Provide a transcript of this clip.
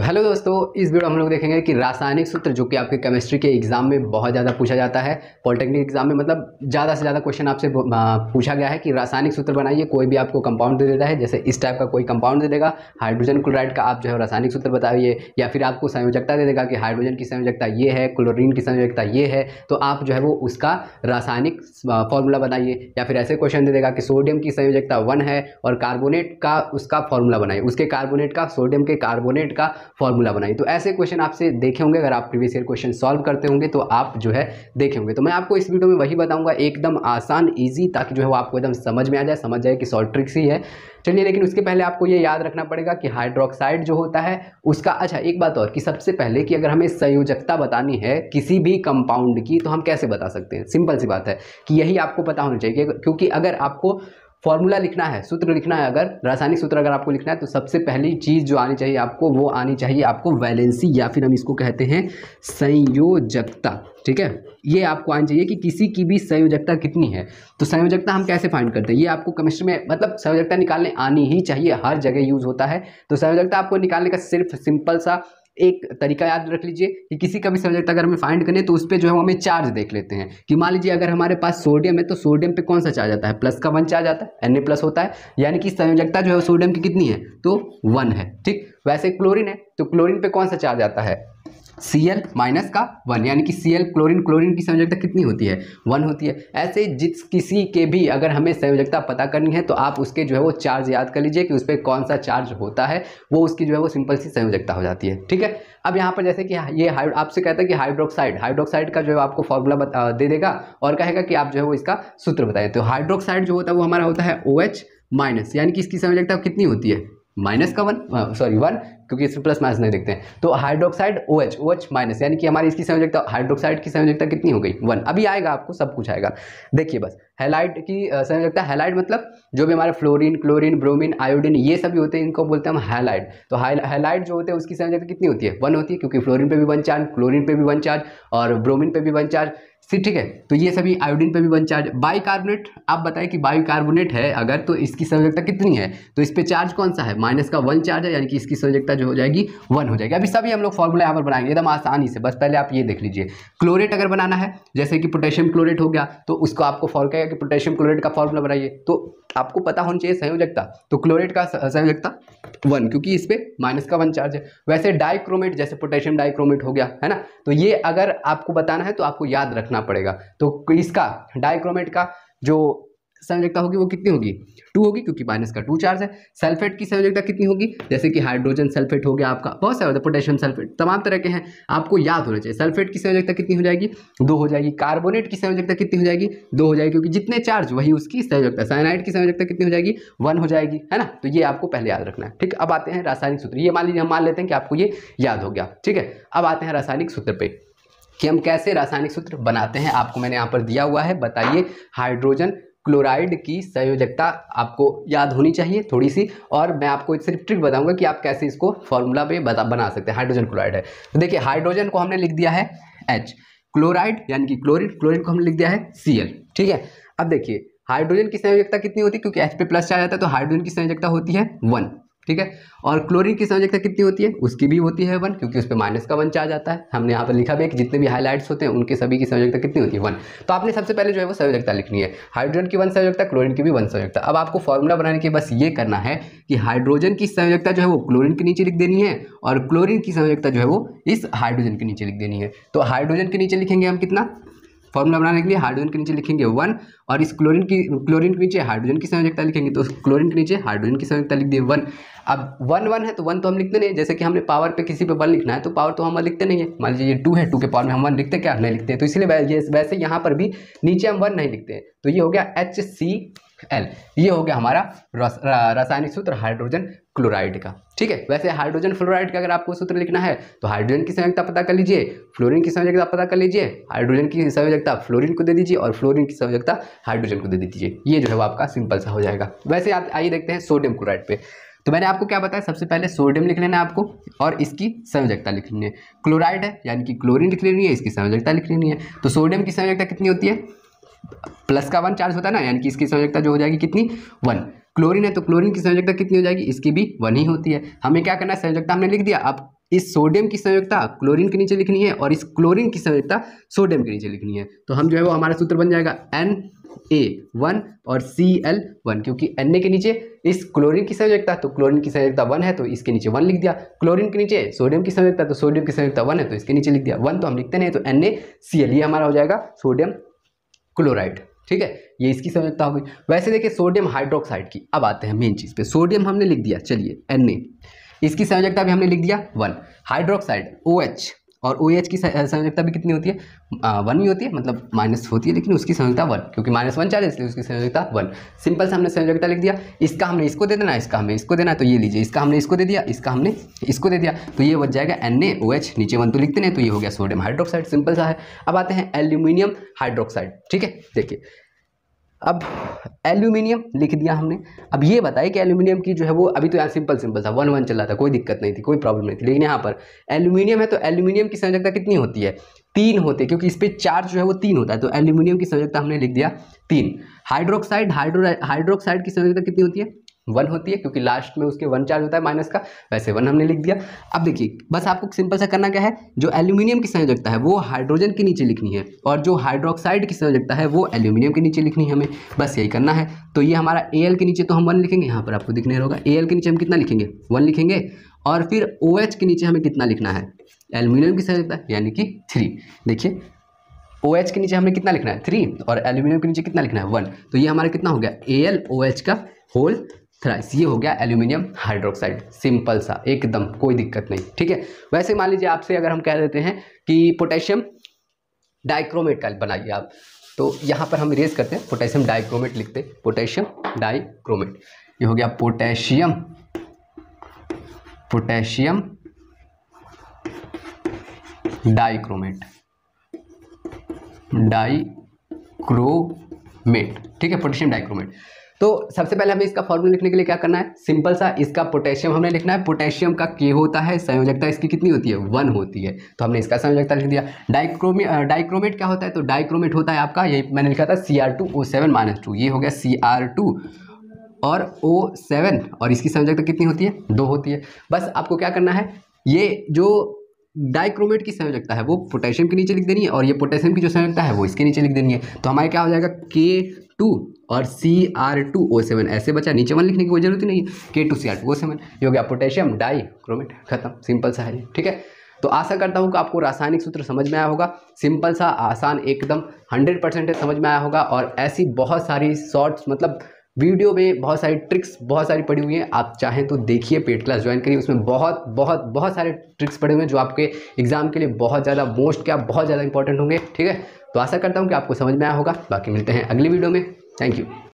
तो हेलो दोस्तों इस वीडियो हम लोग देखेंगे कि रासायनिक सूत्र जो कि आपके केमिस्ट्री के एग्जाम में बहुत ज़्यादा पूछा जाता है पॉलिटेक्निक एग्जाम में मतलब ज़्यादा से ज़्यादा क्वेश्चन आपसे पूछा गया है कि रासायनिक सूत्र बनाइए कोई भी आपको कंपाउंड दे देता है जैसे इस टाइप का कोई कंपाउंड दे देगा हाइड्रोजन क्लोराइड का आप जो है रासायनिक सूत्र बताइए या फिर आपको संयोजकता दे देगा कि हाइड्रोजन की संयोजकता ये है क्लोरिन की संयोजकता ये है तो आप जो है वो उसका रासायनिक फॉर्मूला बनाइए या फिर ऐसे क्वेश्चन दे देगा कि सोडियम की संयोजकता वन है और कार्बोनेट का उसका फॉर्मूला बनाइए उसके कार्बोनेट का सोडियम के कार्बोनेट का फॉर्मूला बनाइए तो ऐसे क्वेश्चन आपसे देखे होंगे अगर आप प्रीवियस ईयर क्वेश्चन सॉल्व करते होंगे तो आप जो है देखे होंगे तो मैं आपको इस वीडियो में वही बताऊंगा एकदम आसान ईजी ताकि जो है वो आपको एकदम समझ में आ जाए समझ जाए कि शॉर्ट ट्रिक्स ही है चलिए लेकिन उसके पहले आपको ये याद रखना पड़ेगा कि हाइड्रोक्साइड जो होता है उसका अच्छा एक बात और कि सबसे पहले कि अगर हमें संयोजकता बतानी है किसी भी कंपाउंड की तो हम कैसे बता सकते हैं सिंपल सी बात है कि यही आपको पता होना चाहिए क्योंकि अगर आपको फॉर्मूला लिखना है सूत्र लिखना है अगर रासायनिक सूत्र अगर आपको लिखना है तो सबसे पहली चीज़ जो आनी चाहिए आपको वो आनी चाहिए आपको वैलेंसी या फिर हम इसको कहते हैं संयोजकता ठीक है ये आपको आनी चाहिए कि किसी की भी संयोजकता कितनी है तो संयोजकता हम कैसे फाइंड करते हैं ये आपको केमिस्ट्री में मतलब संयोजकता निकालने आनी ही चाहिए हर जगह यूज़ होता है तो संयोजकता आपको निकालने का सिर्फ सिंपल सा एक तरीका याद रख लीजिए कि किसी का भी सब्जेक्ट अगर हमें फाइंड करें तो उस पर जो है हमें चार्ज देख लेते हैं कि मान लीजिए अगर हमारे पास सोडियम है तो सोडियम पे कौन सा चार्ज आता है प्लस का वन चार्ज आता है एन प्लस होता है यानी कि संयोजकता जो है सोडियम की कितनी है तो वन है ठीक वैसे क्लोरीन है तो क्लोरीन पे कौन सा चार्ज आता है सी एल माइनस का वन यानी कि सी एल क्लोरिन क्लोरिन की संयोजकता कितनी होती है वन होती है ऐसे जिस किसी के भी अगर हमें संयोजकता पता करनी है तो आप उसके जो है वो चार्ज याद कर लीजिए कि उस पर कौन सा चार्ज होता है वो उसकी जो है वो सिंपल सी संयोजकता हो जाती है ठीक है अब यहाँ पर जैसे कि हाँ, ये आपसे कहता है कि हाइड्रोक्साइड हाइड्रोक्साइड का जो है आपको फॉर्मूला दे देगा और कहेगा कि आप जो है वो इसका सूत्र बताए तो हाइड्रोक्साइड जो होता है वो हमारा होता है ओ OH माइनस यानी कि इसकी संयोजकता कितनी होती है माइनस का वन सॉरी वन क्योंकि इसमें प्लस माइनस नहीं देखते हैं तो hydroxide O H O H minus यानी कि हमारी इसकी संयोजकता हाइड्रोक्साइड की संयोजकता कितनी हो गई वन अभी आएगा आपको सब कुछ आएगा देखिए बस हेलाइड की संयोजकता हेलाइड मतलब जो भी हमारे फ्लोरीन क्लोरीन ब्रोमीन आयोडीन ये सभी होते हैं इनको बोलते हैं हम हेलाइड तो हेलाइड जो होते हैं उसकी संयोजकता कितनी होती है वन होती है क्योंकि फ्लोरिन पर भी वन चार्ज क्लोरीन पर भी वन चार्ज और ब्रोमिन पर भी वन चार्ज ठीक है तो ये सभी आयोडीन पे भी वन चार्ज बाई कार्बोनेट आप बताएं कि बाई कार्बोनेट है अगर तो इसकी संयोजकता कितनी है तो इस पर चार्ज कौन सा है माइनस का वन चार्ज है यानी कि इसकी संयोजकता जो हो जाएगी वन हो जाएगी अभी सभी हम लोग फॉर्मूला यहाँ पर बनाएंगे एकदम आसानी से बस पहले आप ये देख लीजिए क्लोरेट अगर बनाना है जैसे कि पोटेशियम क्लोरेट हो गया तो उसको आपको फॉल कहेगा कि पोटेशियम क्लोरेट का फॉर्मूला बनाइए तो आपको पता होना चाहिए संयोजकता तो क्लोरेट का संयोजकता वन क्योंकि इस पर माइनस का वन चार्ज है वैसे डाइक्रोमेट जैसे पोटेशियम डाइक्रोमेट हो गया है ना तो ये अगर आपको बताना है तो आपको याद रखना करना पड़ेगा तो इसका डाइक्रोमेट का जो संयोजकता होगी वो कितनी होगी टू होगी क्योंकि माइनस का टू चार्ज है सल्फेट की संयोजकता कितनी होगी जैसे कि हाइड्रोजन सल्फेट हो गया आपका बहुत सारे होते पोटेशियम सल्फेट तमाम तरह के हैं आपको याद होना चाहिए सल्फेट की संयोजकता कितनी हो जाएगी दो हो जाएगी कार्बोनेट की संयोजकता कितनी हो जाएगी दो हो जाएगी क्योंकि जितने चार्ज वही उसकी संयोजकता साइनाइड की संयोजकता कितनी हो जाएगी वन हो जाएगी है ना तो ये आपको पहले याद रखना है ठीक अब आते हैं रासायनिक सूत्र ये मान लीजिए हम मान लेते हैं कि आपको ये याद हो गया ठीक है अब आते हैं रासायनिक सूत्र पर कि हम कैसे रासायनिक सूत्र बनाते हैं आपको मैंने यहाँ पर दिया हुआ है बताइए हाइड्रोजन क्लोराइड की संयोजकता आपको याद होनी चाहिए थोड़ी सी और मैं आपको सिर्फ ट्रिक बताऊंगा कि आप कैसे इसको फॉर्मूला में बता बना सकते हैं हाइड्रोजन क्लोराइड है तो देखिए हाइड्रोजन को हमने लिख दिया है एच क्लोराइड यानी कि क्लोरिड क्लोरिड को हमने लिख दिया है सी ठीक है अब देखिए हाइड्रोजन की संयोजकता कितनी होती है क्योंकि एच पे प्लस चाह जाता है तो हाइड्रोजन की संयोजकता होती है वन ठीक है और क्लोरीन की संयोजकता कितनी होती है उसकी भी होती है वन क्योंकि उस पर माइनस का वन चार्ज आता है हमने यहाँ पर लिखा भी है कि जितने भी हाईलाइट्स होते हैं उनके सभी की संयोजकता कितनी होती है वन तो आपने सबसे पहले जो है वो संयोजकता लिखनी है हाइड्रोजन की वन संयोजकता क्लोरीन की भी वन संयोजकता अब आपको फॉर्मूला बनाने के बस ये करना है कि हाइड्रोजन की संयोजकता जो है वो क्लोरीन के नीचे लिख देनी है और क्लोरीन की संयोजकता जो है वो इस हाइड्रोजन के नीचे लिख देनी है तो हाइड्रोजन के नीचे लिखेंगे हम कितना फॉर्मूला बनाने के लिए हाइड्रोजन के नीचे लिखेंगे वन और इस क्लोरीन की क्लोरीन के नीचे हाइड्रोजन की संयोजकता लिखेंगे तो क्लोरीन के नीचे हाइड्रोजन की संयोजकता लिख दिए वन अब वन वन है तो वन तो हम लिखते नहीं जैसे कि हमने पावर पे किसी पे वन लिखना है तो पावर तो हम वन लिखते नहीं है मान लीजिए ये टू है टू के पावर में हम वन लिखते क्या नहीं लिखते तो इसलिए वैसे यहाँ पर भी नीचे हम वन नहीं लिखते तो ये हो गया एच सी एल ये हो गया हमारा रासायनिक सूत्र हाइड्रोजन क्लोराइड का ठीक है वैसे हाइड्रोजन फ्लोराइड का अगर आपको सूत्र लिखना है तो हाइड्रोजन की संयोजकता पता कर लीजिए फ्लोरीन की संयोजकता पता कर लीजिए हाइड्रोजन की संयोजकता फ्लोरीन को दे दीजिए और फ्लोरीन की संयोजकता हाइड्रोजन को दे दीजिए ये जो है वो आपका सिंपल सा हो जाएगा वैसे आप आइए देखते हैं सोडियम क्लोराइड पर तो मैंने आपको क्या बताया सबसे पहले सोडियम लिख लेना है आपको और इसकी संयोजकता लिख लेनी है क्लोराइड है यानी कि क्लोरीन लिख लेनी है इसकी संयोजकता लिख लेनी है तो सोडियम की संयोजकता कितनी होती है प्लस का वन चार्ज होता है ना यानी कि इसकी संयोजकता जो हो जाएगी कितनी वन क्लोरीन है तो क्लोरीन की संयोजकता कितनी हो जाएगी इसकी भी वन ही होती है हमें क्या करना है संयोजकता हमने लिख दिया अब इस सोडियम की संयोजकता क्लोरीन के नीचे लिखनी है और इस क्लोरीन की संयोजकता सोडियम के नीचे लिखनी है तो हम जो है वो हमारा सूत्र बन जाएगा एन ए वन और सी एल वन क्योंकि एन ए के नीचे इस क्लोरीन की संयोजकता तो क्लोरीन की संयोजकता वन है तो इसके नीचे वन लिख दिया क्लोरीन के नीचे सोडियम की संयोजकता तो सोडियम की संयोजकता वन है तो इसके नीचे लिख दिया वन तो हम लिखते नहीं तो एन ए सी एल ये हमारा हो जाएगा सोडियम क्लोराइड ठीक है ये इसकी समझता हो गई वैसे देखिए सोडियम हाइड्रोक्साइड की अब आते हैं मेन चीज़ पे सोडियम हमने लिख दिया चलिए एन इसकी संयोजकता भी हमने लिख दिया वन हाइड्रोक्साइड ओ OH, और ओ एच की संयोजकता भी कितनी होती है वन ही होती है मतलब माइनस होती है लेकिन उसकी संयोजकता वन क्योंकि माइनस वन है इसलिए उसकी संयोजकता वन सिंपल से हमने संयोजकता लिख दिया इसका हमने इसको दे देना इसका हमें इसको देना तो ये लीजिए इसका हमने इसको दे दिया इसका हमने इसको दे दिया तो ये बच जाएगा एन ए ओ एच नीचे वन तो लिखते नहीं तो ये हो गया सोडियम हाइड्रोक्साइड सिंपल सा है अब आते हैं एल्यूमिनियम हाइड्रोक्साइड ठीक है देखिए अब एल्यूमिनियम लिख दिया हमने अब ये बताए कि एल्यूमिनियम की जो है वो अभी तो यहाँ सिंपल सिंपल था वन वन चल रहा था कोई दिक्कत नहीं थी कोई प्रॉब्लम नहीं थी लेकिन यहाँ पर एल्यूमिनियम है तो एल्यूमिनियम की संयोजकता कितनी होती है तीन होते क्योंकि इस पर चार जो है वो तीन होता है तो एल्यूमिनियम की संयोजकता हमने लिख दिया तीन हाइड्रोक्साइड हाइड्रो हाइड्रोक्साइड की संयोजकता कितनी होती है वन होती है क्योंकि लास्ट में उसके वन चार्ज होता है माइनस का वैसे वन हमने लिख दिया अब देखिए बस आपको सिंपल सा करना क्या है जो एल्यूमिनियम की संयोजकता है वो हाइड्रोजन के नीचे लिखनी है और जो हाइड्रोक्साइड की संयोजकता है वो एल्यूमिनियम के नीचे लिखनी है हमें बस यही करना है तो ये हमारा ए के नीचे तो हम वन लिखेंगे यहाँ पर आपको दिखने होगा ए के नीचे हम कितना लिखेंगे वन लिखेंगे और फिर ओ OH के नीचे हमें कितना लिखना है एल्यूमिनियम की संयोजकता यानी कि थ्री देखिए ओ OH के नीचे हमें कितना लिखना है थ्री और एल्यूमिनियम के नीचे कितना लिखना है वन तो ये हमारा कितना हो गया ए एल ओ का होल थ्राइस ये हो गया एल्यूमिनियम हाइड्रोक्साइड सिंपल सा एकदम कोई दिक्कत नहीं ठीक है वैसे मान लीजिए आपसे अगर हम कह देते हैं कि पोटेशियम डाइक्रोमेट का बनाइए आप तो यहाँ पर हम इरेज करते हैं पोटेशियम डाइक्रोमेट लिखते हैं पोटेशियम डाइक्रोमेट ये हो गया पोटेशियम पोटेशियम डाइक्रोमेट डाइक्रोमेट ठीक है पोटेशियम डाइक्रोमेट तो सबसे पहले हमें इसका फॉर्मूला लिखने के लिए क्या करना है सिंपल सा इसका पोटेशियम हमने लिखना है पोटेशियम का के होता है संयोजकता इसकी कितनी होती है वन होती है तो हमने इसका संयोजकता लिख दिया डाइक्रोमी डाइक्रोमेट क्या होता है तो डाइक्रोमेट होता है आपका ये मैंने लिखा था C R two O seven minus two ये हो गया सी आर टू और ओ सेवन और इसकी संयोजकता कितनी होती है दो होती है बस आपको क्या करना है ये जो डाइक्रोमेट की संयोजकता है वो पोटेशियम के नीचे लिख देनी है और ये पोटेशियम की जो संयोजकता है वो इसके नीचे लिख देनी है तो हमारे क्या हो जाएगा के टू और C R two O seven ऐसे बचा नीचे वन लिखने की कोई जरूरत नहीं है K two C R two O seven ये हो गया पोटेशियम डाई क्रोमेट खत्म सिंपल सा है ठीक है तो आशा करता हूँ कि आपको रासायनिक सूत्र समझ में आया होगा सिंपल सा आसान एकदम हंड्रेड परसेंट समझ में आया होगा और ऐसी बहुत सारी शॉर्ट्स मतलब वीडियो में बहुत सारी ट्रिक्स बहुत सारी पड़ी हुई हैं आप चाहें तो देखिए पेड क्लास ज्वाइन करिए उसमें बहुत बहुत बहुत सारे ट्रिक्स पड़े हुए हैं जो आपके एग्जाम के लिए बहुत ज़्यादा मोस्ट क्या बहुत ज़्यादा इंपॉर्टेंट होंगे ठीक है तो आशा करता हूँ कि आपको समझ में आया होगा बाकी मिलते हैं अगली वीडियो में थैंक यू